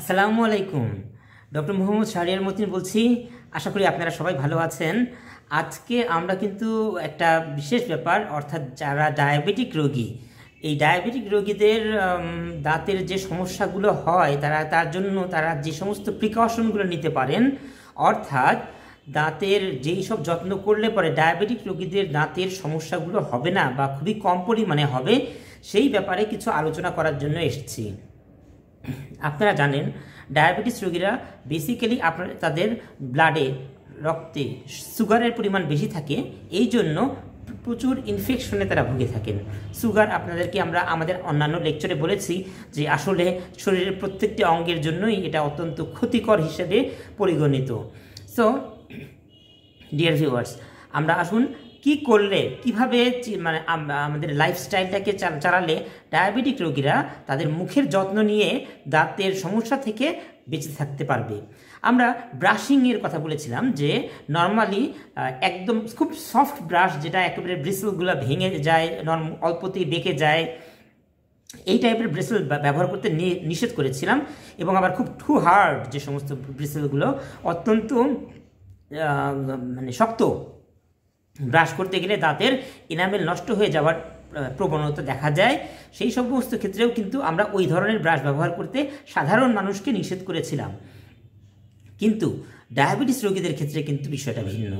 আসসালামু আলাইকুম ডক্টর মোহাম্মদ শাহরিয়ার মতিন বলছি আশা করি আপনারা সবাই ভালো আছেন আজকে আমরা কিন্তু একটা বিশেষ ব্যাপার অর্থাৎ যারা ডায়াবেটিক রোগী এই ডায়াবেটিক রোগীদের দাঁতের যে সমস্যাগুলো হয় তারা তার জন্য তারা যে সমস্ত প্রিকশনগুলো নিতে পারেন অর্থাৎ দাঁতের যেই সব যত্ন করলে পরে ডায়াবেটিক রোগীদের দাঁতের সমস্যাগুলো হবে না বা খুবই কম পরিমাণে হবে সেই ব্যাপারে কিছু আলোচনা করার জন্য এসেছি আপনারা জানেন ডায়াবেটিস রোগীরা বেসিক্যালি আপনার তাদের ব্লাডে রক্তে সুগারের পরিমাণ বেশি থাকে এই জন্য প্রচুর ইনফেকশনে তারা ভুগে থাকেন সুগার আপনাদেরকে আমরা আমাদের অন্যান্য লেকচারে বলেছি যে আসলে শরীরের প্রত্যেকটি অঙ্গের জন্যই এটা অত্যন্ত ক্ষতিকর হিসেবে পরিগণিত সো ডিয়ার ভিউয়ার্স আমরা আসুন কি করলে কিভাবে মানে আমাদের লাইফস্টাইলটাকে চালালে ডায়াবেটিক রোগীরা তাদের মুখের যত্ন নিয়ে দাঁতের সমস্যা থেকে বেঁচে থাকতে পারবে আমরা ব্রাশিংয়ের কথা বলেছিলাম যে নর্মালি একদম খুব সফট ব্রাশ যেটা একেবারে ব্রিসলগুলো ভেঙে যায় নর্ম অল্পতেই বেঁকে যায় এই টাইপের ব্রেসেল ব্যবহার করতে নিষেধ করেছিলাম এবং আবার খুব টু হার্ড যে সমস্ত ব্রিসেলগুলো অত্যন্ত মানে শক্ত ব্রাশ করতে গেলে দাঁতের এনামেল নষ্ট হয়ে যাওয়ার প্রবণতা দেখা যায় সেই সমস্ত ক্ষেত্রেও কিন্তু আমরা ওই ধরনের ব্রাশ ব্যবহার করতে সাধারণ মানুষকে নিষেধ করেছিলাম কিন্তু ডায়াবেটিস রোগীদের ক্ষেত্রে কিন্তু বিষয়টা ভিন্ন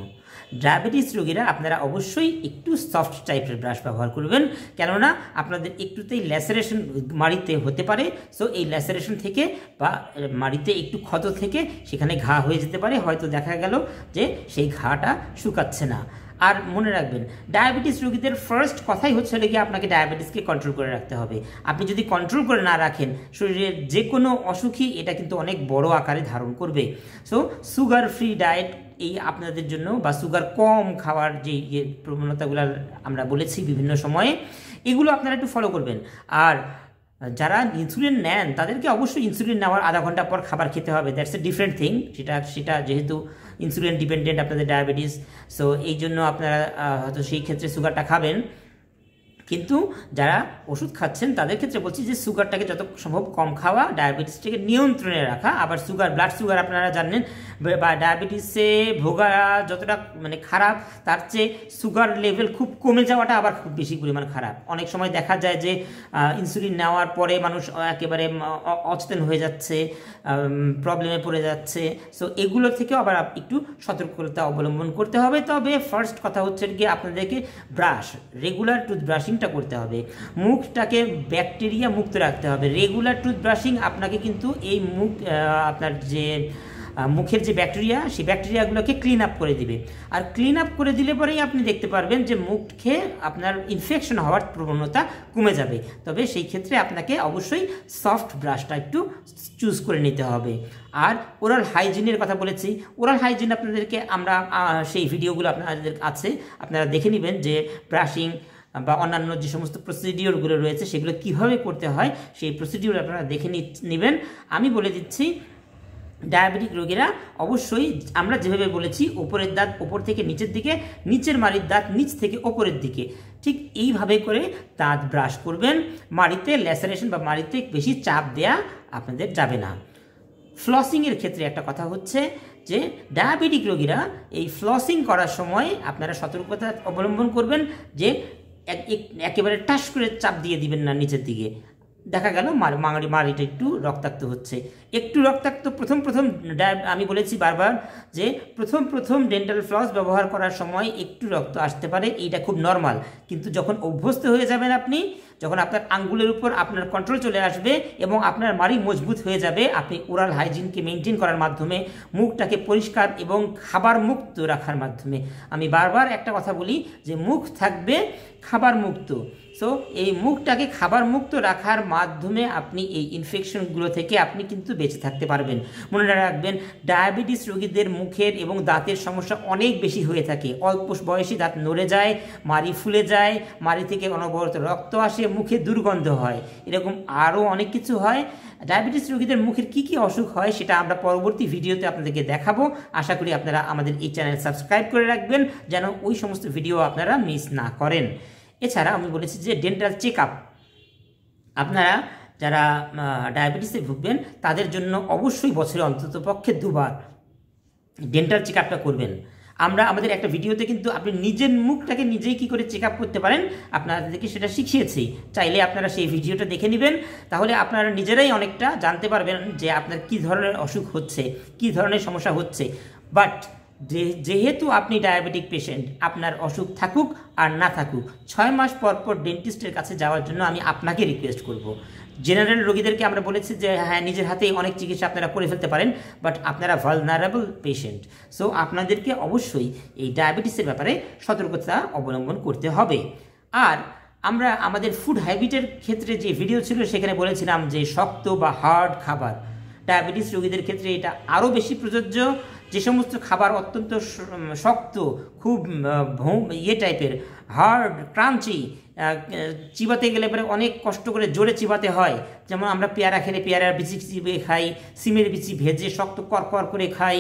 ডায়াবেটিস রোগীরা আপনারা অবশ্যই একটু সফট টাইপের ব্রাশ ব্যবহার করবেন কেননা আপনাদের একটুতেই ল্যাসারেশন মাড়িতে হতে পারে সো এই ল্যাসারেশন থেকে বা মাড়িতে একটু ক্ষত থেকে সেখানে ঘা হয়ে যেতে পারে হয়তো দেখা গেল যে সেই ঘাটা শুকাচ্ছে না আর মনে রাখবেন ডায়াবেটিস রোগীদের ফার্স্ট কথাই হচ্ছে কি আপনাকে ডায়াবেটিসকে কন্ট্রোল করে রাখতে হবে আপনি যদি কন্ট্রোল করে না রাখেন শরীরের যে কোনো অসুখই এটা কিন্তু অনেক বড় আকারে ধারণ করবে সো সুগার ফ্রি ডায়েট এই আপনাদের জন্য বা সুগার কম খাওয়ার যে ইয়ে প্রবণতাগুলো আমরা বলেছি বিভিন্ন সময়ে এগুলো আপনারা একটু ফলো করবেন আর যারা ইনসুলিন নেন তাদেরকে অবশ্যই ইনসুলিন নেওয়ার আধা ঘন্টা পর খাবার খেতে হবে দ্যাটস এ ডিফারেন্ট থিং সেটা সেটা যেহেতু ইনসুলিন ডিপেন্ডেন্ট আপনাদের ডায়াবেটিস সো এই জন্য আপনারা হয়তো সেই ক্ষেত্রে সুগারটা খাবেন কিন্তু যারা ওষুধ খাচ্ছেন তাদের ক্ষেত্রে বলছি যে সুগারটাকে যত সম্ভব কম খাওয়া ডায়াবেটিসটাকে নিয়ন্ত্রণে রাখা আবার সুগার ব্লাড সুগার আপনারা জানেন বা ডায়াবেটিসে ভোগা যতটা মানে খারাপ তার চেয়ে সুগার লেভেল খুব কমে যাওয়াটা আবার খুব বেশি পরিমাণ খারাপ অনেক সময় দেখা যায় যে ইনসুলিন নেওয়ার পরে মানুষ একেবারে অচেতন হয়ে যাচ্ছে প্রবলেমে পড়ে যাচ্ছে সো এগুলো থেকে আবার একটু সতর্কতা অবলম্বন করতে হবে তবে ফার্স্ট কথা হচ্ছে গিয়ে আপনাদেরকে ব্রাশ রেগুলার টুথব্রাশিংটা করতে হবে মুখটাকে ব্যাকটেরিয়া মুক্ত রাখতে হবে রেগুলার টুথব্রাশিং আপনাকে কিন্তু এই মুখ আপনার যে মুখের যে ব্যাকটেরিয়া সেই ব্যাকটেরিয়াগুলোকে ক্লিন আপ করে দিবে আর ক্লিন আপ করে দিলে পরেই আপনি দেখতে পারবেন যে মুখ খেয়ে আপনার ইনফেকশন হওয়ার প্রবণতা কমে যাবে তবে সেই ক্ষেত্রে আপনাকে অবশ্যই সফট ব্রাশটা একটু চুজ করে নিতে হবে আর ওরাল হাইজিনের কথা বলেছি ওরাল হাইজিন আপনাদেরকে আমরা সেই ভিডিওগুলো আপনাদের আছে আপনারা দেখে নেবেন যে ব্রাশিং বা অন্যান্য যে সমস্ত প্রসিডিওরগুলো রয়েছে সেগুলো কিভাবে করতে হয় সেই প্রসিডিওর আপনারা দেখে নেবেন আমি বলে দিচ্ছি ডায়াবেটিক রোগীরা অবশ্যই আমরা যেভাবে বলেছি ওপরের দাঁত ওপর থেকে নিচের দিকে নিচের মাড়ির দাঁত নিচ থেকে ওপরের দিকে ঠিক এইভাবে করে দাঁত ব্রাশ করবেন মাড়িতে ল্যাসারেশন বা মাড়িতে বেশি চাপ দেয়া আপনাদের যাবে না ফ্লসিংয়ের ক্ষেত্রে একটা কথা হচ্ছে যে ডায়াবেটিক রোগীরা এই ফ্লসিং করার সময় আপনারা সতর্কতা অবলম্বন করবেন যে একেবারে টাস করে চাপ দিয়ে দিবেন না নিচের দিকে দেখা গেল মাংরি মাড়িটা একটু রক্তাক্ত হচ্ছে একটু রক্তাক্ত প্রথম প্রথম আমি বলেছি বারবার যে প্রথম প্রথম ডেন্টাল ফ্লস ব্যবহার করার সময় একটু রক্ত আসতে পারে এইটা খুব নর্মাল কিন্তু যখন অভ্যস্ত হয়ে যাবেন আপনি যখন আপনার আঙ্গুলের উপর আপনার কন্ট্রোল চলে আসবে এবং আপনার মাড়ি মজবুত হয়ে যাবে আপনি ওরাল হাইজিনকে মেনটেন করার মাধ্যমে মুখটাকে পরিষ্কার এবং খাবার মুক্ত রাখার মাধ্যমে আমি বারবার একটা কথা বলি যে মুখ থাকবে খাবার মুক্ত সো এই মুখটাকে খাবার মুক্ত রাখার মাধ্যমে আপনি এই ইনফেকশনগুলো থেকে আপনি কিন্তু বেঁচে থাকতে পারবেন মনে রাখবেন ডায়াবেটিস রোগীদের মুখের এবং দাঁতের সমস্যা অনেক বেশি হয়ে থাকে অল্প বয়সে দাঁত নড়ে যায় মারি ফুলে যায় মারি থেকে অনবরত রক্ত আসে মুখে দুর্গন্ধ হয় এরকম আরও অনেক কিছু হয় ডায়াবেটিস রোগীদের মুখের কি কি অসুখ হয় সেটা আমরা পরবর্তী ভিডিওতে আপনাদেরকে দেখাবো আশা করি আপনারা আমাদের এই চ্যানেল সাবস্ক্রাইব করে রাখবেন যেন ওই সমস্ত ভিডিও আপনারা মিস না করেন এছাড়া আমি বলেছি যে ডেন্টাল চেক আপ আপনারা যারা ডায়াবেটিসে ভুগবেন তাদের জন্য অবশ্যই বছরে অন্তত পক্ষে দুবার ডেন্টাল চেক আপটা করবেন আমরা আমাদের একটা ভিডিওতে কিন্তু আপনি নিজের মুখটাকে নিজেই কি করে চেক করতে পারেন আপনাদেরকে সেটা শিখিয়েছি চাইলে আপনারা সেই ভিডিওটা দেখে নেবেন তাহলে আপনারা নিজেরাই অনেকটা জানতে পারবেন যে আপনার কি ধরনের অসুখ হচ্ছে কি ধরনের সমস্যা হচ্ছে বাট যেহেতু আপনি ডায়াবেটিক পেশেন্ট আপনার অসুখ থাকুক আর না থাকুক ছয় মাস পর পর ডেন্টিস্টের কাছে যাওয়ার জন্য আমি আপনাকে রিকোয়েস্ট করব। জেনারেল রোগীদেরকে আমরা বলেছি যে হ্যাঁ নিজের হাতেই অনেক চিকিৎসা আপনারা করে ফেলতে পারেন বাট আপনারা ভালনারেবল পেশেন্ট সো আপনাদেরকে অবশ্যই এই ডায়াবেটিসের ব্যাপারে সতর্কতা অবলম্বন করতে হবে আর আমরা আমাদের ফুড হ্যাবিটের ক্ষেত্রে যে ভিডিও ছিল সেখানে বলেছিলাম যে শক্ত বা হার্ড খাবার ডায়াবেটিস রোগীদের ক্ষেত্রে এটা আরও বেশি প্রযোজ্য যে সমস্ত খাবার অত্যন্ত শক্ত খুব ইয়ে টাইপের হার্ড ক্রাঞ্চি চিবাতে গেলে পরে অনেক কষ্ট করে জোরে চিবাতে হয় যেমন আমরা পেয়ারা খেলে পেয়ারার বিচি চিবে খাই সিমের বিচি ভেজে শক্ত করকর করে খাই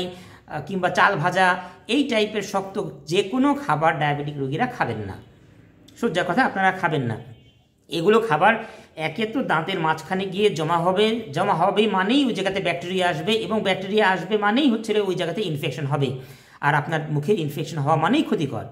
কিংবা চাল ভাজা এই টাইপের শক্ত যে কোনো খাবার ডায়াবেটিক রোগীরা খাবেন না সোজা কথা আপনারা খাবেন না এগুলো খাবার একে তো দাঁতের মাঝখানে গিয়ে জমা হবে জমা হবে মানেই ওই জায়গাতে ব্যাকটেরিয়া আসবে এবং ব্যাকটেরিয়া আসবে মানেই হচ্ছে ওই জায়গাতে ইনফেকশন হবে আর আপনার মুখের ইনফেকশন হওয়া মানেই ক্ষতিকর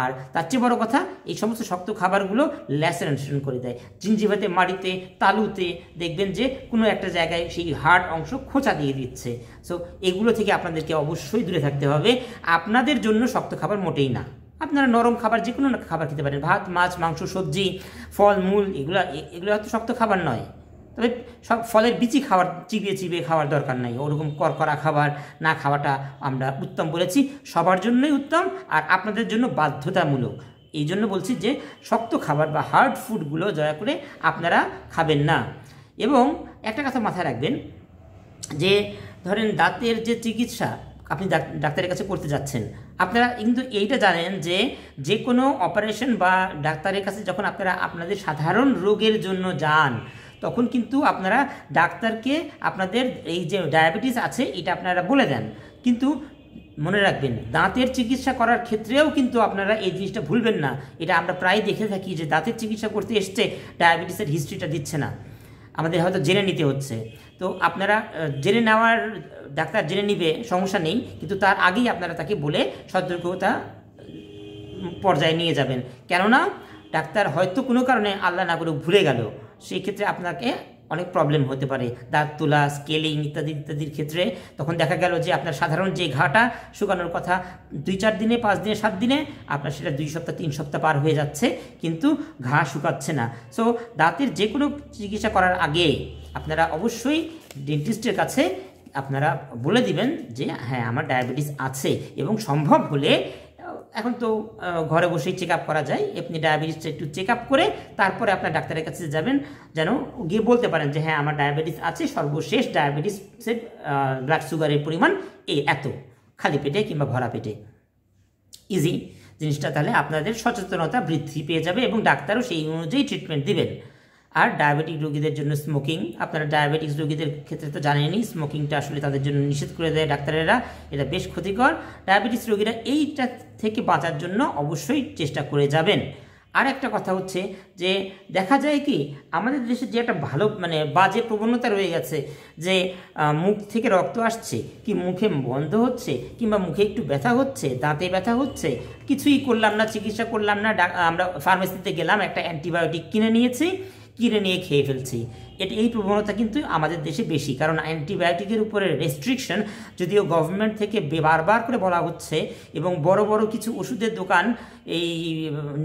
আর তার চেয়ে বড়ো কথা এই সমস্ত শক্ত খাবারগুলো ল্যাসারেশন করে দেয় জিঞ্জিভাতে মাড়িতে তালুতে দেখবেন যে কোনো একটা জায়গায় সেই হার্ট অংশ খোঁচা দিয়ে দিচ্ছে সো এগুলো থেকে আপনাদেরকে অবশ্যই দূরে থাকতে হবে আপনাদের জন্য শক্ত খাবার মোটেই না আপনারা নরম খাবার যে কোনো খাবার খেতে পারেন ভাত মাছ মাংস সবজি ফল মূল এগুলো এগুলো হয়তো শক্ত খাবার নয় তবে সব ফলের বিচি খাবার চিবিয়ে চিবিয়ে খাওয়ার দরকার নাই ওরকম করকরা খাবার না খাওয়াটা আমরা উত্তম বলেছি সবার জন্যই উত্তম আর আপনাদের জন্য বাধ্যতামূলক এই জন্য বলছি যে শক্ত খাবার বা হার্ড ফুডগুলো দয়া করে আপনারা খাবেন না এবং একটা কথা মাথায় রাখবেন যে ধরেন দাঁতের যে চিকিৎসা আপনি ডাক্তারের কাছে করতে যাচ্ছেন আপনারা কিন্তু এইটা জানেন যে যে কোনো অপারেশন বা ডাক্তারের কাছে যখন আপনারা আপনাদের সাধারণ রোগের জন্য যান তখন কিন্তু আপনারা ডাক্তারকে আপনাদের এই যে ডায়াবেটিস আছে এটা আপনারা বলে দেন কিন্তু মনে রাখবেন দাঁতের চিকিৎসা করার ক্ষেত্রেও কিন্তু আপনারা এই জিনিসটা ভুলবেন না এটা আমরা প্রায় দেখে থাকি যে দাঁতের চিকিৎসা করতে এসছে ডায়াবেটিসের হিস্ট্রিটা দিচ্ছে না আমাদের হয়তো জেনে নিতে হচ্ছে তো আপনারা জেনে নেওয়ার ডাক্তার জেনে নিবে সমস্যা নেই কিন্তু তার আগেই আপনারা তাকে বলে সতর্কতা পর্যায়ে নিয়ে যাবেন কেননা ডাক্তার হয়তো কোনো কারণে আল্লাহ না করে ভুলে গেল সেই ক্ষেত্রে আপনাকে অনেক প্রবলেম হতে পারে দাঁত তোলা স্কেলিং ইত্যাদি ইত্যাদির ক্ষেত্রে তখন দেখা গেল যে আপনার সাধারণ যে ঘাটা শুকানোর কথা দুই চার দিনে পাঁচ দিনে সাত দিনে আপনার সেটা দুই সপ্তাহ তিন সপ্তাহ পার হয়ে যাচ্ছে কিন্তু ঘা শুকাচ্ছে না সো দাঁতের যে কোনো চিকিৎসা করার আগে আপনারা অবশ্যই ডেন্টিস্টের কাছে আপনারা বলে দিবেন যে হ্যাঁ আমার ডায়াবেটিস আছে এবং সম্ভব হলে এখন তো ঘরে বসেই চেক করা যায় আপনি ডায়াবেটিসটা একটু চেক করে তারপরে আপনার ডাক্তারের কাছে যাবেন যেন গিয়ে বলতে পারেন যে হ্যাঁ আমার ডায়াবেটিস আছে সর্বশেষ ডায়াবেটিসের ব্লাড সুগারের পরিমাণ এই এত খালি পেটে কিংবা ভরা পেটে ইজি জিনিসটা তাহলে আপনাদের সচেতনতা বৃদ্ধি পেয়ে যাবে এবং ডাক্তারও সেই অনুযায়ী ট্রিটমেন্ট দিবেন আর ডায়াবেটিক রোগীদের জন্য স্মোকিং আপনারা ডায়াবেটিক্স রোগীদের ক্ষেত্রে তো জানেনই স্মোকিংটা আসলে তাদের জন্য নিষেধ করে দেয় ডাক্তারেরা এটা বেশ ক্ষতিকর ডায়াবেটিস রোগীরা এইটা থেকে বাঁচার জন্য অবশ্যই চেষ্টা করে যাবেন আর একটা কথা হচ্ছে যে দেখা যায় কি আমাদের দেশে যে একটা ভালো মানে বাজে প্রবণতা রয়ে গেছে যে মুখ থেকে রক্ত আসছে কি মুখে বন্ধ হচ্ছে কিংবা মুখে একটু ব্যথা হচ্ছে দাঁতে ব্যথা হচ্ছে কিছুই করলাম না চিকিৎসা করলাম না আমরা ফার্মেসিতে গেলাম একটা অ্যান্টিবায়োটিক কিনে নিয়েছি কিনে নিয়ে খেয়ে ফেলছি এটা এই প্রবণতা কিন্তু আমাদের দেশে বেশি কারণ অ্যান্টিবায়োটিকের উপরে রেস্ট্রিকশন যদিও গভর্নমেন্ট থেকে বারবার করে বলা হচ্ছে এবং বড় বড় কিছু ওষুধের দোকান এই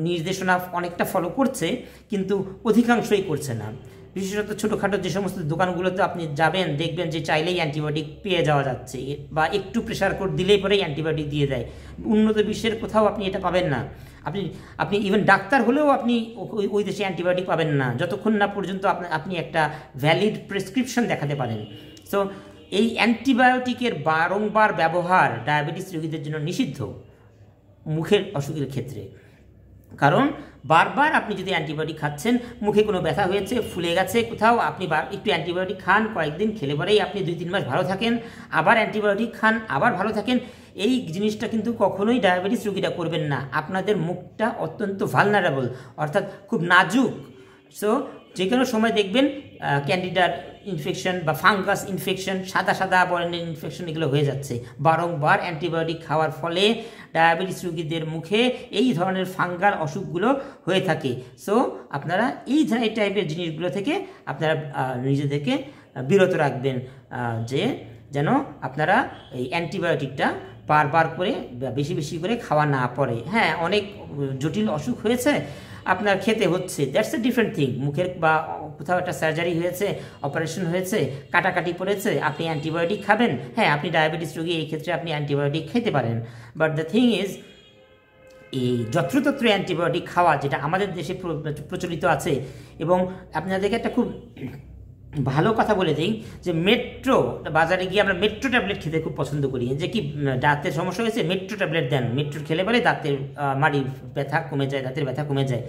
নির্দেশনা অনেকটা ফলো করছে কিন্তু অধিকাংশই করছে না বিশেষত ছোটোখাটো যে সমস্ত দোকানগুলোতে আপনি যাবেন দেখবেন যে চাইলেই অ্যান্টিবায়োটিক পেয়ে যাওয়া যাচ্ছে বা একটু প্রেশার কোড দিলেই পরেই অ্যান্টিবায়োটিক দিয়ে দেয় উন্নত বিশ্বের কোথাও আপনি এটা পাবেন না আপনি আপনি ইভেন ডাক্তার হলেও আপনি ওই দেশে অ্যান্টিবায়োটিক পাবেন না যতক্ষণ না পর্যন্ত আপনি একটা ভ্যালিড প্রেসক্রিপশন দেখাতে পারেন সো এই অ্যান্টিবায়োটিকের বারংবার ব্যবহার ডায়াবেটিস রোগীদের জন্য নিষিদ্ধ মুখের অসুখের ক্ষেত্রে কারণ বারবার আপনি যদি অ্যান্টিবায়োটিক খাচ্ছেন মুখে কোনো ব্যথা হয়েছে ফুলে গেছে কোথাও আপনি একটু অ্যান্টিবায়োটিক খান কয়েকদিন খেলে পরেই আপনি দুই তিন মাস ভালো থাকেন আবার অ্যান্টিবায়োটিক খান আবার ভালো থাকেন এই জিনিসটা কিন্তু কখনোই ডায়াবেটিস রুগীরা করবেন না আপনাদের মুখটা অত্যন্ত ভালনারেবল অর্থাৎ খুব নাজুক সো যে কোনো সময় দেখবেন ক্যান্ডিডার ইনফেকশন বা ফাঙ্গাস ইনফেকশন সাদা সাদা বরণের ইনফেকশন এগুলো হয়ে যাচ্ছে বারংবার অ্যান্টিবায়োটিক খাওয়ার ফলে ডায়াবেটিস রোগীদের মুখে এই ধরনের ফাঙ্গাল অসুখগুলো হয়ে থাকে সো আপনারা এই ধরনের টাইপের জিনিসগুলো থেকে আপনারা নিজেদেরকে বিরত রাখবেন যে যেন আপনারা এই অ্যান্টিবায়োটিকটা বারবার করে বেশি বেশি করে খাওয়া না পড়ে হ্যাঁ অনেক জটিল অসুখ হয়েছে আপনার খেতে হচ্ছে দ্যাটস এ ডিফারেন্ট থিং মুখের বা কোথাও একটা সার্জারি হয়েছে অপারেশন হয়েছে কাটাকাটি পড়েছে আপনি অ্যান্টিবায়োটিক খাবেন হ্যাঁ আপনি ডায়াবেটিস রোগী এই ক্ষেত্রে আপনি অ্যান্টিবায়োটিক খেতে পারেন বাট দ্য থিং ইজ এই যত্রতত্র অ্যান্টিবায়োটিক খাওয়া যেটা আমাদের দেশে প্রচলিত আছে এবং আপনাদেরকে একটা খুব ভালো কথা বলে দিই যে মেট্রো বাজারে গিয়ে আমরা মেট্রো ট্যাবলেট খেতে খুব পছন্দ করি যে কি দাঁতের সমস্যা হয়েছে মেট্রো ট্যাবলেট দেন মেট্রো খেলে পরে দাঁতের মাড়ি ব্যথা কমে যায় দাঁতের ব্যথা কমে যায়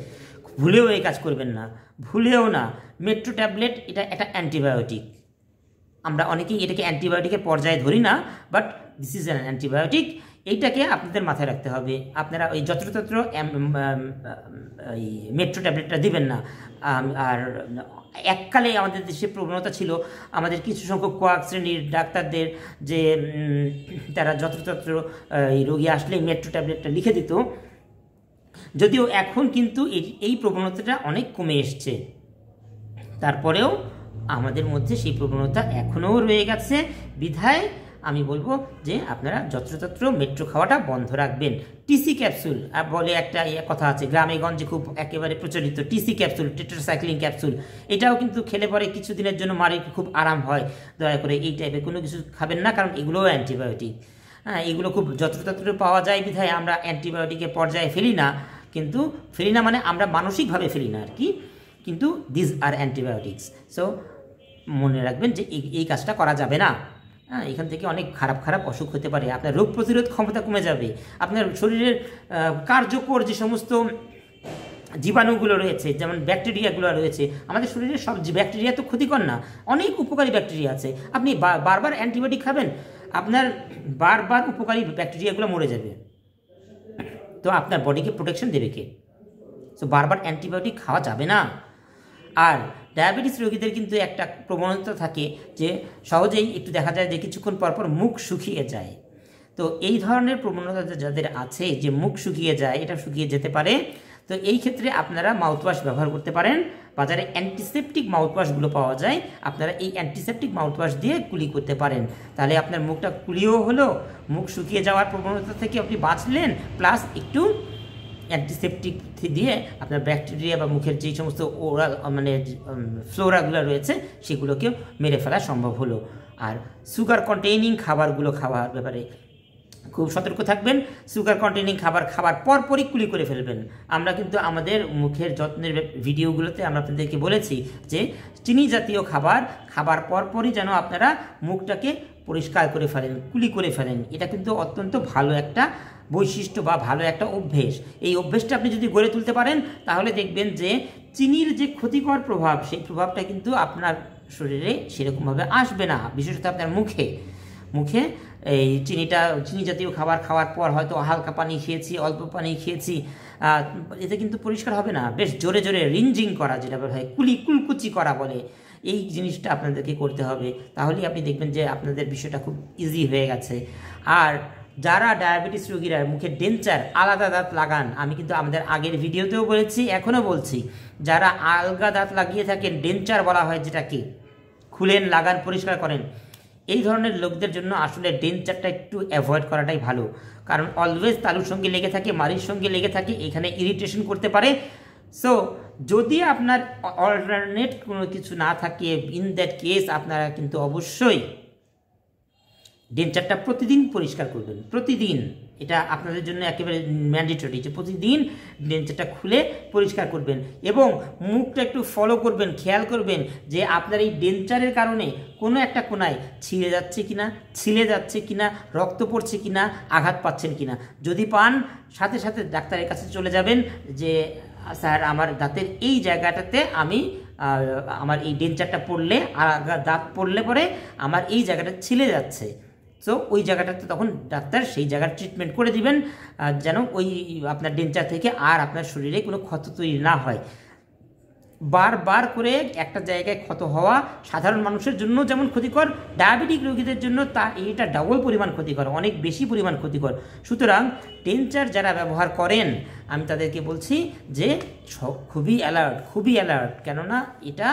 ভুলেও এই কাজ করবেন না ভুলেও না মেট্রো ট্যাবলেট এটা একটা অ্যান্টিবায়োটিক আমরা অনেকেই এটাকে অ্যান্টিবায়োটিকের পর্যায়ে ধরি না but this is an antibiotic এইটাকে আপনাদের মাথায় রাখতে হবে আপনারা ওই যত্রতত্র এই মেট্রো ট্যাবলেটটা দিবেন না আর এককালে আমাদের দেশে প্রবণতা ছিল আমাদের কিছু সংখ্যক কোয়াক শ্রেণীর ডাক্তারদের যে তারা যত্রতত্র এই রোগী আসলে মেট্রো ট্যাবলেটটা লিখে দিত যদিও এখন কিন্তু এই প্রবণতাটা অনেক কমে এসছে তারপরেও আমাদের মধ্যে সেই প্রবণতা এখনও রয়ে গেছে বিধায় আমি বলবো যে আপনারা যত্রতত্র মেট্রো খাওয়াটা বন্ধ রাখবেন টিসি ক্যাপসুল বলে একটা ইয়ে কথা আছে গ্রামে গঞ্জে খুব একেবারে প্রচলিত টিসি ক্যাপসুল সাইক্লিং ক্যাপসুল এটাও কিন্তু খেলে পরে কিছুদিনের জন্য মারে খুব আরাম হয় দয়া করে এই টাইপের কোনো কিছু খাবেন না কারণ এগুলোও অ্যান্টিবায়োটিক হ্যাঁ এগুলো খুব যত্রতত্র পাওয়া যায় বিধায় আমরা অ্যান্টিবায়োটিকের পর্যায়ে ফেলি না কিন্তু ফেলি না মানে আমরা মানসিকভাবে ফেলি না আর কি কিন্তু দিজ আর অ্যান্টিবায়োটিক্স সো মনে রাখবেন যে এই কাজটা করা যাবে না হ্যাঁ এখান থেকে অনেক খারাপ খারাপ অসুখ হতে পারে আপনার রোগ প্রতিরোধ ক্ষমতা কমে যাবে আপনার শরীরের কার্যকর যে সমস্ত জীবাণুগুলো রয়েছে যেমন ব্যাকটেরিয়াগুলো রয়েছে আমাদের শরীরে সব ব্যাকটেরিয়া তো ক্ষতিকর না অনেক উপকারী ব্যাকটেরিয়া আছে আপনি বারবার অ্যান্টিবায়োটিক খাবেন আপনার বারবার উপকারী ব্যাকটেরিয়াগুলো মরে যাবে তো আপনার বডিকে প্রোটেকশন দেবে কে তো বারবার অ্যান্টিবায়োটিক খাওয়া যাবে না আর ডায়াবেটিস রোগীদের কিন্তু একটা প্রবণতা থাকে যে সহজেই একটু দেখা যায় যে কিছুক্ষণ পরপর মুখ শুকিয়ে যায় তো এই ধরনের প্রবণতা যাদের আছে যে মুখ শুকিয়ে যায় এটা শুকিয়ে যেতে পারে তো এই ক্ষেত্রে আপনারা মাউথওয়াশ ব্যবহার করতে পারেন বাজারে অ্যান্টিসেপটিক মাউথওয়াশগুলো পাওয়া যায় আপনারা এই অ্যান্টিসেপটিক মাউথওয়াশ দিয়ে কুলি করতে পারেন তাহলে আপনার মুখটা কুলিও হলো মুখ শুকিয়ে যাওয়ার প্রবণতা থেকে আপনি বাঁচলেন প্লাস একটু অ্যান্টিসেপটিক দিয়ে আপনার ব্যাকটেরিয়া বা মুখের যেই সমস্ত ওরা মানে ফ্লোরাগুলো রয়েছে সেগুলোকে মেরে ফেলা সম্ভব হলো আর সুগার কন্টেইনিং খাবারগুলো খাওয়ার ব্যাপারে খুব সতর্ক থাকবেন সুগার কন্টেনিং খাবার খাবার পর কুলি করে ফেলবেন আমরা কিন্তু আমাদের মুখের যত্নের ভিডিওগুলোতে আমরা আপনাদেরকে বলেছি যে চিনি জাতীয় খাবার খাবার পরপরই যেন আপনারা মুখটাকে পরিষ্কার করে ফেলেন কুলি করে ফেলেন এটা কিন্তু অত্যন্ত ভালো একটা বৈশিষ্ট্য বা ভালো একটা অভ্যেস এই অভ্যেসটা আপনি যদি গড়ে তুলতে পারেন তাহলে দেখবেন যে চিনির যে ক্ষতিকর প্রভাব সেই প্রভাবটা কিন্তু আপনার শরীরে সেরকমভাবে আসবে না বিশেষত আপনার মুখে মুখে এই চিনিটা চিনি জাতীয় খাবার খাওয়ার পর হয়তো হালকা পানি খেয়েছি অল্প পানি খেয়েছি এতে কিন্তু পরিষ্কার হবে না বেশ জোরে জোরে রিঞ্জিং করা যেটা বলা হয় কুলি কুলকুচি করা বলে এই জিনিসটা আপনাদেরকে করতে হবে তাহলেই আপনি দেখবেন যে আপনাদের বিষয়টা খুব ইজি হয়ে গেছে আর যারা ডায়াবেটিস রোগীরা মুখে ডেঞ্চার আলাদা দাঁত লাগান আমি কিন্তু আমাদের আগের ভিডিওতেও বলেছি এখনও বলছি যারা আলগা দাঁত লাগিয়ে থাকেন ডেঞ্চার বলা হয় যেটাকে খুলেন লাগান পরিষ্কার করেন এই ধরনের লোকদের জন্য আসলে ডেঞ্চারটা একটু অ্যাভয়েড করাটাই ভালো কারণ অলওয়েজ তালুর সঙ্গে লেগে থাকে মারির সঙ্গে লেগে থাকে এখানে ইরিটেশন করতে পারে সো যদি আপনার অল্টারনেট কোনো কিছু না থাকে ইন দ্যাট কেস আপনারা কিন্তু অবশ্যই ডেঞ্চারটা প্রতিদিন পরিষ্কার করবেন প্রতিদিন এটা আপনাদের জন্য একেবারে ম্যান্ডেটরি যে প্রতিদিন ডেঞ্চারটা খুলে পরিষ্কার করবেন এবং মুখটা একটু ফলো করবেন খেয়াল করবেন যে আপনার এই ডেঞ্চারের কারণে কোনো একটা কোনায় ছিঁড়ে যাচ্ছে কিনা ছিলে যাচ্ছে কিনা রক্ত পড়ছে কিনা আঘাত পাচ্ছেন কিনা যদি পান সাথে সাথে ডাক্তারের কাছে চলে যাবেন যে স্যার আমার দাঁতের এই জায়গাটাতে আমি আমার এই ডেঞ্চারটা পড়লে দাঁত পড়লে পরে আমার এই জায়গাটা ছিলে যাচ্ছে সো ওই জায়গাটাতে তখন ডাক্তার সেই জায়গার ট্রিটমেন্ট করে দিবেন যেন ওই আপনার ডেঞ্চার থেকে আর আপনার শরীরে কোনো ক্ষত তৈরি না হয় বারবার করে একটা জায়গায় ক্ষত হওয়া সাধারণ মানুষের জন্য যেমন ক্ষতিকর ডায়াবেটিক রোগীদের জন্য তা এটা ডাবল পরিমাণ ক্ষতিকর অনেক বেশি পরিমাণ ক্ষতিকর সুতরাং টেনচার যারা ব্যবহার করেন আমি তাদেরকে বলছি যে খুবই অ্যালার্ট খুবই অ্যালার্ট কেননা এটা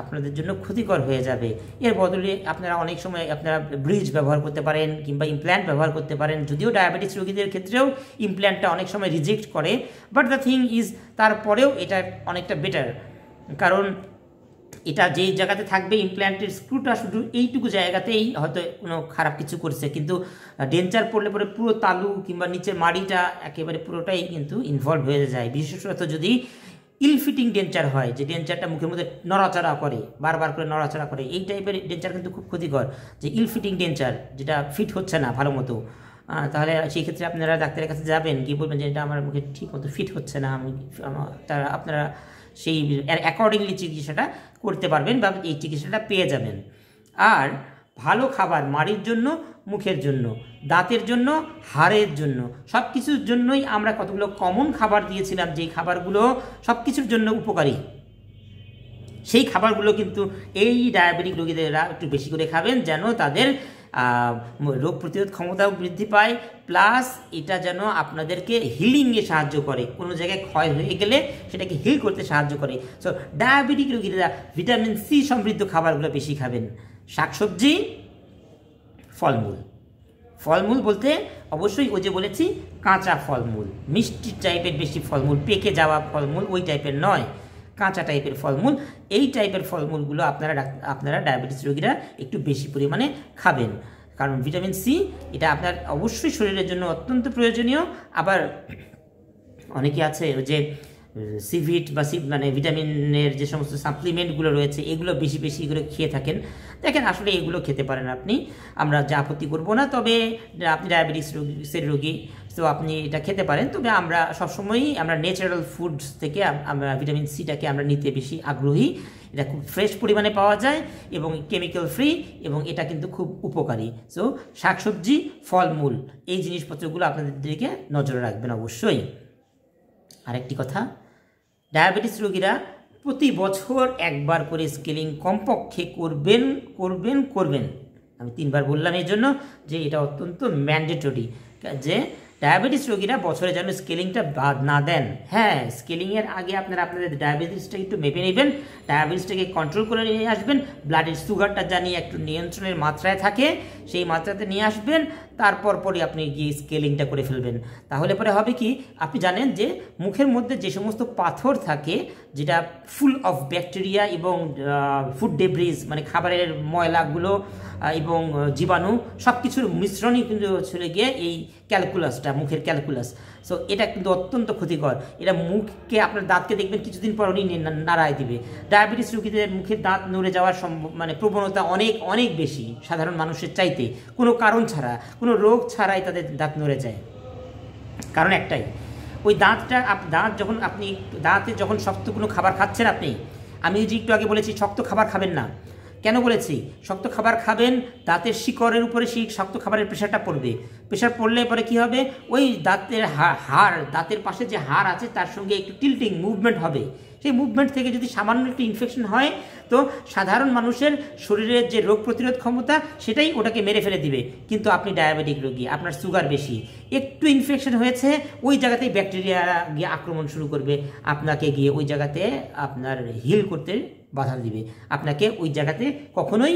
আপনাদের জন্য ক্ষতিকর হয়ে যাবে এর বদলে আপনারা অনেক সময় আপনারা ব্রিজ ব্যবহার করতে পারেন কিংবা ইমপ্ল্যান্ট ব্যবহার করতে পারেন যদিও ডায়াবেটিস রোগীদের ক্ষেত্রেও ইমপ্ল্যান্টটা অনেক সময় রিজেক্ট করে বাট দ্য থিং ইজ তারপরেও এটা অনেকটা বেটার কারণ এটা যে জায়গাতে থাকবে ইমপ্ল্যান্টের স্ক্রুটা শুধু এইটুকু জায়গাতেই হয়তো কোনো খারাপ কিছু করছে কিন্তু ডেঞ্চার পড়লে পরে পুরো তালু কিংবা নিচের মাড়িটা একেবারে পুরোটাই কিন্তু ইনভলভ হয়ে যায় বিশেষত যদি ইলফিটিং ডেঞ্চার হয় যে ডেঞ্চারটা মুখের মধ্যে নড়াচড়া করে বারবার করে নড়াচড়া করে এই টাইপের ডেঞ্চার কিন্তু খুব ক্ষতিকর যে ইলফিটিং ডেঞ্চার যেটা ফিট হচ্ছে না ভালো মতো তাহলে সেই ক্ষেত্রে আপনারা ডাক্তারের কাছে যাবেন গিয়ে বলবেন যে এটা আমার মুখে ঠিক মতো ফিট হচ্ছে না আমি তারা আপনারা সেই অ্যাকর্ডিংলি চিকিৎসাটা করতে পারবেন বা এই চিকিৎসাটা পেয়ে যাবেন আর ভালো খাবার মাড়ির জন্য মুখের জন্য দাঁতের জন্য হাড়ের জন্য সব কিছুর জন্যই আমরা কতগুলো কমন খাবার দিয়েছিলাম যে খাবারগুলো সব কিছুর জন্য উপকারী সেই খাবারগুলো কিন্তু এই ডায়াবেটিক রোগীদেরা একটু বেশি করে খাবেন যেন তাদের রোগ প্রতিরোধ ক্ষমতাও বৃদ্ধি পায় প্লাস এটা যেন আপনাদেরকে হিলিংয়ে সাহায্য করে কোনো জায়গায় ক্ষয় হয়ে গেলে সেটাকে হিল করতে সাহায্য করে সো ডায়াবেটিক রোগীরা ভিটামিন সি সমৃদ্ধ খাবারগুলো বেশি খাবেন শাকসবজি ফলমূল ফলমূল বলতে অবশ্যই ও যে বলেছি কাঁচা ফলমূল মিষ্টি টাইপের বেশি ফলমূল পেকে যাওয়া ফলমূল ওই টাইপের নয় কাঁচা টাইপের ফলমূল এই টাইপের ফলমূলগুলো আপনারা আপনারা ডায়াবেটিস রোগীরা একটু বেশি পরিমাণে খাবেন কারণ ভিটামিন সি এটা আপনার অবশ্যই শরীরের জন্য অত্যন্ত প্রয়োজনীয় আবার অনেকে আছে যে সিভিট বা সি মানে ভিটামিনের যে সমস্ত সাপ্লিমেন্টগুলো রয়েছে এগুলো বেশি বেশি করে খেয়ে থাকেন দেখেন আসলে এগুলো খেতে পারেন আপনি আমরা যা আপত্তি করবো না তবে আপনি ডায়াবেটিস রোগী রোগী তো আপনি এটা খেতে পারেন তবে আমরা সবসময়ই আমরা ন্যাচারাল ফুডস থেকে আমরা ভিটামিন সিটাকে আমরা নিতে বেশি আগ্রহী এটা খুব ফ্রেশ পরিমাণে পাওয়া যায় এবং কেমিক্যাল ফ্রি এবং এটা কিন্তু খুব উপকারী সো শাকসবজি ফলমূল এই জিনিসপত্রগুলো আপনাদের দিকে নজরে রাখবেন অবশ্যই আরেকটি কথা ডায়াবেটিস রোগীরা প্রতি বছর একবার করে স্কেলিং কমপক্ষে করবেন করবেন করবেন আমি তিনবার বললাম এই জন্য যে এটা অত্যন্ত ম্যান্ডেটরি যে ডায়াবেটিস রোগীরা বছরে যেন স্কেলিংটা বাদ না দেন হ্যাঁ স্কেলিংয়ের আগে আপনারা আপনাদের ডায়াবেটিসটা একটু মেপে নেবেন ডায়াবেটিসটাকে কন্ট্রোল করে নিয়ে আসবেন ব্লাডের সুগারটা জানিয়ে একটু নিয়ন্ত্রণের মাত্রায় থাকে সেই মাত্রাতে নিয়ে আসবেন তারপর পরে আপনি গিয়ে স্কেলিংটা করে ফেলবেন তাহলে পরে হবে কি আপনি জানেন যে মুখের মধ্যে যে সমস্ত পাথর থাকে যেটা ফুল অফ ব্যাকটেরিয়া এবং ফুড ডেব্রিজ মানে খাবারের ময়লাগুলো এবং জীবাণু সব কিছুর মিশ্রণই কিন্তু চলে গিয়ে এই ক্যালকুলাসটা মুখের ক্যালকুলাস সো এটা কিন্তু অত্যন্ত ক্ষতিকর এটা মুখকে আপনার দাঁতকে দেখবেন কিছুদিন পর উনি নাড়ায় দিবে ডায়াবেটিস রুগীদের মুখের দাঁত নড়ে যাওয়ার সম্ভব মানে প্রবণতা অনেক অনেক বেশি সাধারণ মানুষের চাইতে কোনো কারণ ছাড়া কোনো রোগ ছাড়াই তাদের দাঁত নড়ে যায় কারণ একটাই ওই দাঁতটা দাঁত যখন আপনি দাঁতে যখন শক্ত কোনো খাবার খাচ্ছেন আপনি আমি যে একটু আগে বলেছি শক্ত খাবার খাবেন না কেন বলেছি শক্ত খাবার খাবেন দাঁতের শিকড়ের উপরে সেই শক্ত খাবারের প্রেশারটা পড়বে প্রেশার পড়লে পরে কি হবে ওই দাঁতের হাড় দাঁতের পাশে যে হাড় আছে তার সঙ্গে একটু টিল্টিং মুভমেন্ট হবে সেই মুভমেন্ট থেকে যদি সামান্য একটি ইনফেকশন হয় তো সাধারণ মানুষের শরীরের যে রোগ প্রতিরোধ ক্ষমতা সেটাই ওটাকে মেরে ফেলে দিবে কিন্তু আপনি ডায়াবেটিক রোগী আপনার সুগার বেশি একটু ইনফেকশন হয়েছে ওই জায়গাতেই ব্যাকটেরিয়া গিয়ে আক্রমণ শুরু করবে আপনাকে গিয়ে ওই জায়গাতে আপনার হিল করতে বাধা দিবে আপনাকে ওই জায়গাতে কখনোই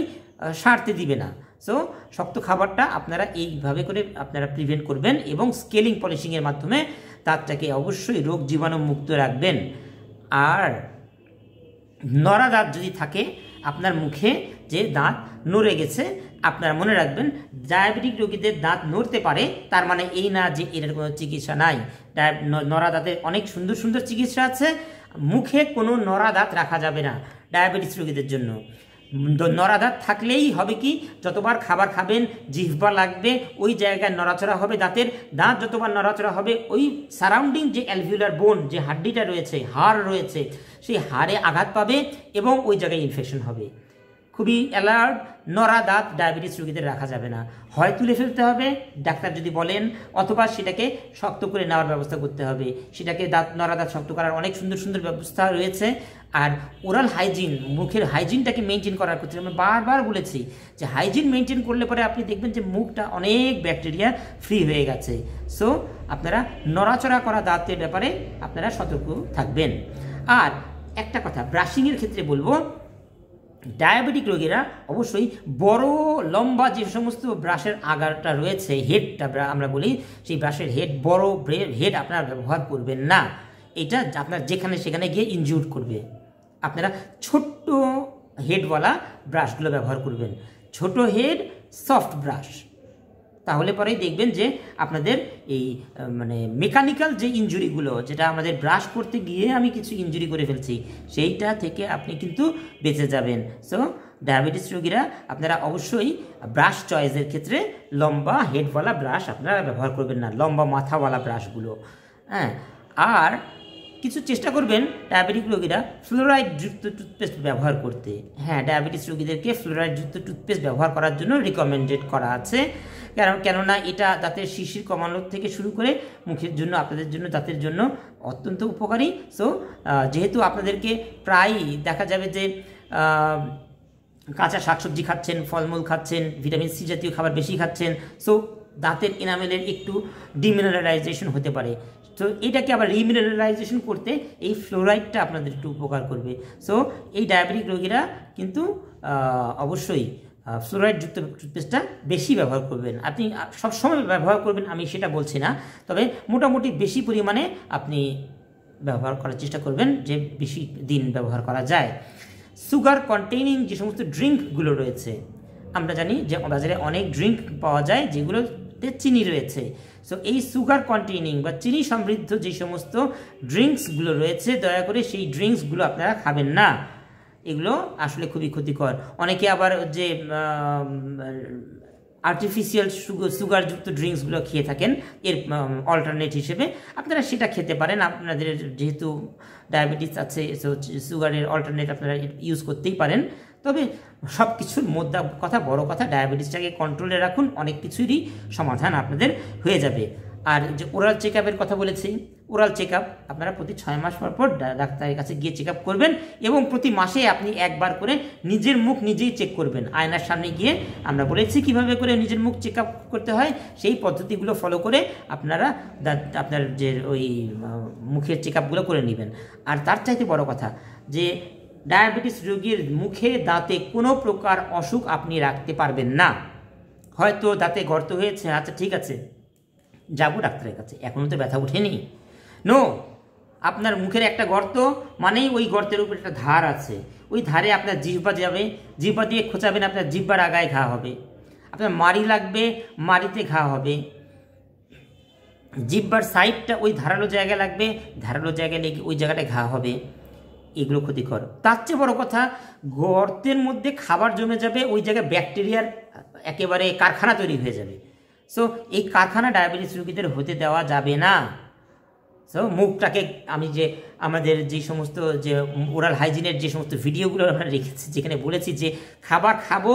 সারতে দিবে না সো শক্ত খাবারটা আপনারা এইভাবে করে আপনারা প্রিভেন্ট করবেন এবং স্কেলিং পলিশিংয়ের মাধ্যমে তারটাকে অবশ্যই রোগ জীবাণু মুক্ত রাখবেন আর নরা দাঁত যদি থাকে আপনার মুখে যে দাঁত নড়ে গেছে আপনারা মনে রাখবেন ডায়াবেটিক রোগীদের দাঁত নড়তে পারে তার মানে এই না যে এর কোনো চিকিৎসা নাই নরা দাঁতের অনেক সুন্দর সুন্দর চিকিৎসা আছে মুখে কোনো নরা দাঁত রাখা যাবে না ডায়াবেটিস রোগীদের জন্য নড়াধার থাকলেই হবে কি যতবার খাবার খাবেন জিহ্বা লাগবে ওই জায়গায় নড়াচড়া হবে দাঁতের দাঁত যতবার নড়াচড়া হবে ওই সারাউন্ডিং যে অ্যালভিউলার বোন যে হাড্ডিটা রয়েছে হাড় রয়েছে সেই হাড়ে আঘাত পাবে এবং ওই জায়গায় ইনফেকশন হবে খুবই অ্যালার্ট নড়া দাঁত ডায়াবেটিস রোগীদের রাখা যাবে না হয় তুলে ফেলতে হবে ডাক্তার যদি বলেন অথবা সেটাকে শক্ত করে নেওয়ার ব্যবস্থা করতে হবে সেটাকে দাঁত নড়া দাঁত শক্ত করার অনেক সুন্দর সুন্দর ব্যবস্থা রয়েছে আর ওরাল হাইজিন মুখের হাইজিনটাকে মেনটেন করার ক্ষেত্রে আমি বারবার বলেছি যে হাইজিন মেনটেন করলে পরে আপনি দেখবেন যে মুখটা অনেক ব্যাকটেরিয়া ফ্রি হয়ে গেছে সো আপনারা নড়াচড়া করা দাঁতের ব্যাপারে আপনারা সতর্ক থাকবেন আর একটা কথা ব্রাশিংয়ের ক্ষেত্রে বলবো ডায়াবেটিক রোগীরা অবশ্যই বড় লম্বা যে সমস্ত ব্রাশের আগারটা রয়েছে হেডটা আমরা বলি সেই ব্রাশের হেড বড় হেড আপনারা ব্যবহার করবেন না এটা আপনার যেখানে সেখানে গিয়ে ইনজিউর করবে আপনারা ছোট্ট হেডওয়ালা ব্রাশগুলো ব্যবহার করবেন ছোট হেড সফট ব্রাশ তাহলে পরেই দেখবেন যে আপনাদের এই মানে মেকানিক্যাল যে ইঞ্জুরিগুলো যেটা আমাদের ব্রাশ করতে গিয়ে আমি কিছু ইঞ্জুরি করে ফেলছি সেইটা থেকে আপনি কিন্তু বেঁচে যাবেন সো ডায়াবেটিস রোগীরা আপনারা অবশ্যই ব্রাশ চয়েসের ক্ষেত্রে লম্বা হেডওয়ালা ব্রাশ আপনারা ব্যবহার করবেন না লম্বা মাথাওয়ালা ব্রাশগুলো হ্যাঁ আর কিছু চেষ্টা করবেন ডায়াবেটিক রোগীরা ফ্লোরাইডযুক্ত টুথপেস্ট ব্যবহার করতে হ্যাঁ ডায়াবেটিস রোগীদেরকে ফ্লোরাইডযুক্ত টুথপেস্ট ব্যবহার করার জন্য রিকমেন্ডেড করা আছে কারণ কেননা এটা দাঁতের শিশির কমানোর থেকে শুরু করে মুখের জন্য আপনাদের জন্য দাঁতের জন্য অত্যন্ত উপকারী সো যেহেতু আপনাদেরকে প্রায়ই দেখা যাবে যে কাঁচা শাকসবজি খাচ্ছেন ফলমূল খাচ্ছেন ভিটামিন সি জাতীয় খাবার বেশি খাচ্ছেন সো দাঁতের এনামেলের একটু ডিমিনারালাইজেশন হতে পারে তো এটাকে আবার রিমিনারেলাইজেশন করতে এই ফ্লোরাইডটা আপনাদের একটু উপকার করবে সো এই ডায়াবেটিক রোগীরা কিন্তু অবশ্যই ফ্লোরাইডযুক্ত টুথপেস্টটা বেশি ব্যবহার করবেন আপনি সবসময় ব্যবহার করবেন আমি সেটা বলছি না তবে মোটামুটি বেশি পরিমাণে আপনি ব্যবহার করার চেষ্টা করবেন যে বেশি দিন ব্যবহার করা যায় সুগার কন্টেইনিং যে সমস্ত ড্রিঙ্কগুলো রয়েছে আমরা জানি যে বাজারে অনেক ড্রিঙ্ক পাওয়া যায় যেগুলোতে চিনি রয়েছে সো এই সুগার কন্টেনিং বা চিনি সমৃদ্ধ যে সমস্ত ড্রিঙ্কসগুলো রয়েছে দয়া করে সেই ড্রিঙ্কসগুলো আপনারা খাবেন না এগুলো আসলে খুবই ক্ষতিকর অনেকে আবার যে আর্টিফিশিয়াল সুগারযুক্ত ড্রিঙ্কসগুলো খেয়ে থাকেন এর অল্টারনেট হিসেবে আপনারা সেটা খেতে পারেন আপনাদের যেহেতু ডায়াবেটিস আছে সুগারের অল্টারনেট আপনারা ইউজ করতেই পারেন তবে সব কিছুর মোদ্দা কথা বড় কথা ডায়াবেটিসটাকে কন্ট্রোলে রাখুন অনেক কিছুরই সমাধান আপনাদের হয়ে যাবে আর যে ওরাল চেক কথা বলেছি ওরাল চেক আপনারা প্রতি ছয় মাস পর পর ডাক্তারের কাছে গিয়ে চেক করবেন এবং প্রতি মাসে আপনি একবার করে নিজের মুখ নিজেই চেক করবেন আয়নার সামনে গিয়ে আমরা বলেছি কিভাবে করে নিজের মুখ চেক আপ করতে হয় সেই পদ্ধতিগুলো ফলো করে আপনারা আপনার যে ওই মুখের চেক করে নেবেন আর তার চাইতে বড় কথা যে ডায়াবেটিস রোগীর মুখে দাঁতে কোনো প্রকার অসুখ আপনি রাখতে পারবেন না হয়তো দাঁতে গর্ত হয়েছে আচ্ছা ঠিক আছে যাব ডাক্তারের কাছে এখনও তো ব্যথা উঠেনি নো আপনার মুখের একটা গর্ত মানেই ওই গর্তের উপর একটা ধার আছে ওই ধারে আপনার জিহ্বা যাবে জিহ্বা দিয়ে খোঁচাবেন আপনার জিহ্বার আগায় ঘা হবে আপনার মাড়ি লাগবে মাড়িতে ঘা হবে জিহ্বার সাইডটা ওই ধারালো জায়গায় লাগবে ধারালো জায়গায় লেগে ওই জায়গাটায় ঘা হবে এগুলো ক্ষতিকর তার চেয়ে বড় কথা গর্তের মধ্যে খাবার জমে যাবে ওই জায়গায় ব্যাকটেরিয়ার একেবারে কারখানা তৈরি হয়ে যাবে সো এই কারখানা ডায়াবেটিস রোগীদের হতে দেওয়া যাবে না সো মুখটাকে আমি যে আমাদের যে সমস্ত যে ওরাল হাইজিনের যে সমস্ত ভিডিওগুলো আমরা রেখেছি যেখানে বলেছি যে খাবার খাবো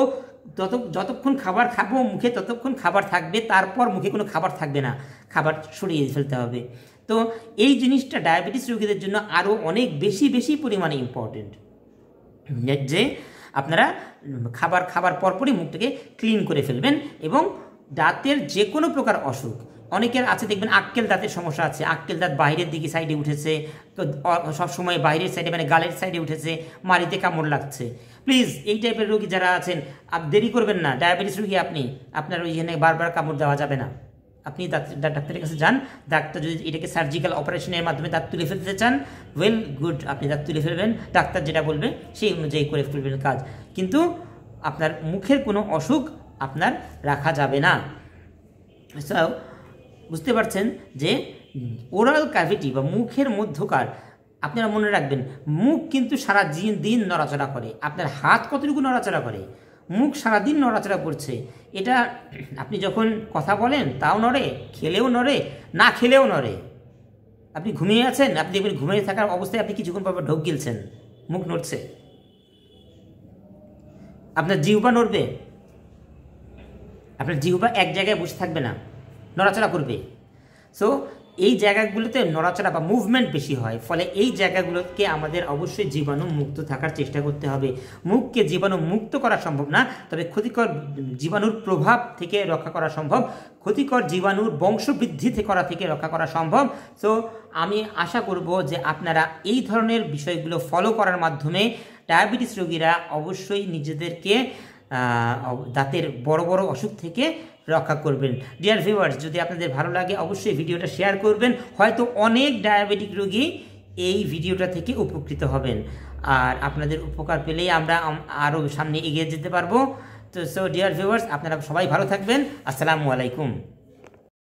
তত যতক্ষণ খাবার খাবো মুখে ততক্ষণ খাবার থাকবে তারপর মুখে কোনো খাবার থাকবে না খাবার সরিয়ে ফেলতে হবে তো এই জিনিসটা ডায়াবেটিস রোগীদের জন্য আরও অনেক বেশি বেশি পরিমাণে ইম্পর্টেন্ট যে আপনারা খাবার খাবার পরপরই মুখটাকে ক্লিন করে ফেলবেন এবং দাঁতের যে কোনো প্রকার অসুখ অনেকের আছে দেখবেন আক্কেল দাঁতের সমস্যা আছে আক্কেল দাঁত বাইরের দিকে সাইডে উঠেছে সবসময় বাইরের সাইডে মানে গালের সাইডে উঠেছে মারিতে কামড় লাগছে প্লিজ এই টাইপের রোগী যারা আছেন আপ দেরি করবেন না ডায়াবেটিস রুগী আপনি আপনার ওইখানে বারবার কামড় দেওয়া যাবে না আপনি ডাক্তারের কাছে যান ডাক্তার যদি এটাকে সার্জিক্যাল অপারেশনের মাধ্যমে দাঁত তুলে ফেলতে চান ওয়েল গুড আপনি দাঁত তুলে ফেলবেন ডাক্তার যেটা বলবে সেই অনুযায়ী করে ফেলবেন কাজ কিন্তু আপনার মুখের কোনো অসুখ আপনার রাখা যাবে না বুঝতে পারছেন যে ওরাল ক্যাভিটি বা মুখের মধ্যকার আপনারা মনে রাখবেন মুখ কিন্তু সারা দিন দিন নড়াচড়া করে আপনার হাত কতটুকু নড়াচড়া করে মুখ সারাদিন নড়াচড়া করছে এটা আপনি যখন কথা বলেন তাও নড়ে খেলেও নড়ে না খেলেও নড়ে আপনি ঘুমিয়ে আছেন আপনি দেখবেন ঘুমিয়ে থাকার অবস্থায় আপনি কিছুক্ষণ পর ঢোক গিলছেন মুখ নড়ছে আপনার জিহুপা নড়বে আপনার জিহুপা এক জায়গায় বসে থাকবে না নড়াচড়া করবে সো এই জায়গাগুলোতে নড়াচড়া বা মুভমেন্ট বেশি হয় ফলে এই জায়গাগুলোকে আমাদের অবশ্যই জীবাণু মুক্ত থাকার চেষ্টা করতে হবে মুখকে জীবাণু মুক্ত করা সম্ভব না তবে ক্ষতিকর জীবাণুর প্রভাব থেকে রক্ষা করা সম্ভব ক্ষতিকর জীবাণুর বংশবৃদ্ধি করা থেকে রক্ষা করা সম্ভব তো আমি আশা করব যে আপনারা এই ধরনের বিষয়গুলো ফলো করার মাধ্যমে ডায়াবেটিস রোগীরা অবশ্যই নিজেদেরকে দাঁতের বড় বড় অসুখ থেকে রক্ষা করবেন ডিয়ার ভিউয়ার্স যদি আপনাদের ভালো লাগে অবশ্যই ভিডিওটা শেয়ার করবেন হয়তো অনেক ডায়াবেটিক রোগী এই ভিডিওটা থেকে উপকৃত হবেন আর আপনাদের উপকার পেলেই আমরা আরও সামনে এগিয়ে যেতে পারবো তো সো ডিয়ার ভিউয়ার্স আপনারা সবাই ভালো থাকবেন আসসালামু আলাইকুম